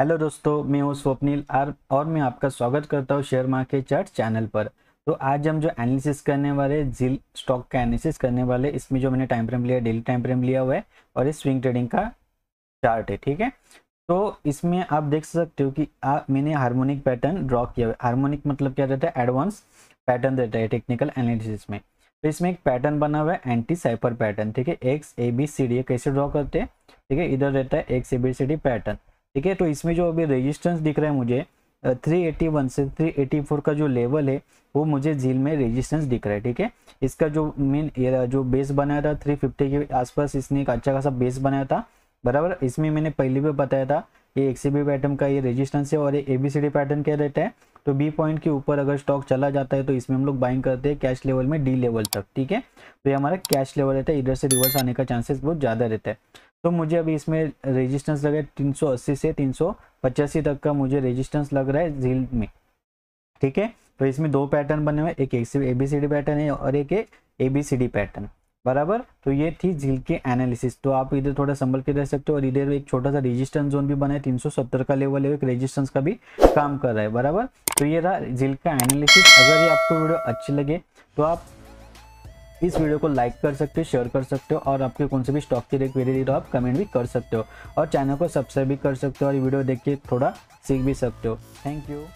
hello दोस्तों मैं हूँ स्वप्निल आर और मैं आपका स्वागत करता हूँ शेयर मार्केट चार्ट चैनल पर तो आज हम जो एनालिसिस करने वाले जिल स्टॉक का एनालिसिस करने वाले इसमें जो मैंने टाइम फ्रेम लिया डेली टाइम फ्रेम लिया हुआ है और ये स्विंग ट्रेडिंग का चार्ट है ठीक है तो इसमें आप देख सकते हो कि आ, मैंने हारमोनिक पैटर्न ड्रॉ किया हुआ है हारमोनिक मतलब क्या रहता है एडवांस पैटर्न रहता है टेक्निकल एनालिसिस में तो इसमें एक पैटर्न बना हुआ है एंटी साइपर पैटर्न ठीक है X A B C D कैसे ड्रॉ करते हैं ठीक है इधर रहता है X A B C D pattern ठीक है तो इसमें जो अभी रेजिस्टेंस दिख रहा है मुझे 381 से 384 का जो लेवल है वो मुझे झील में रेजिस्टेंस दिख रहा है ठीक है इसका जो मेन जो बेस बनाया था 350 के आसपास इसने एक अच्छा खासा बेस बनाया था बराबर इसमें मैंने पहले भी बताया था ये एक्सीबी पैटर्न का ये रेजिस्टेंस है और ये एबीसीडी पैटर्न क्या रहता है तो बी पॉइंट के ऊपर अगर स्टॉक चला जाता है तो इसमें हम लोग बाइंग करते हैं कैश लेवल में डी लेवल तक ठीक है तो ये हमारा कैश लेवल रहता है इधर से रिवर्स आने का चांसेस बहुत ज़्यादा रहता है तो मुझे अभी इसमें रेजिस्टेंस लगा सौ अस्सी से तीन सौ पचासी तक का मुझे रेजिस्टेंस लग रहा है झील में ठीक है तो इसमें दो पैटर्न बने हुए एक A B C D pattern है और एक A B C D pattern बराबर तो ये थी झील के एनालिसिस तो आप इधर थोड़ा संभल के रह सकते हो और इधर एक छोटा सा रेजिस्टेंस जोन भी बना है 370 का लेवल है एक रेजिस्टेंस का भी काम कर रहा है बराबर तो ये रहा झील का एनालिसिस अगर ये आपको वीडियो अच्छी लगे तो आप इस वीडियो को लाइक कर सकते हो शेयर कर सकते हो और आपके कौन से भी स्टॉक की तो आप कमेंट भी कर सकते हो और चैनल को सब्सक्राइब भी कर सकते हो और वीडियो देख के थोड़ा सीख भी सकते हो थैंक यू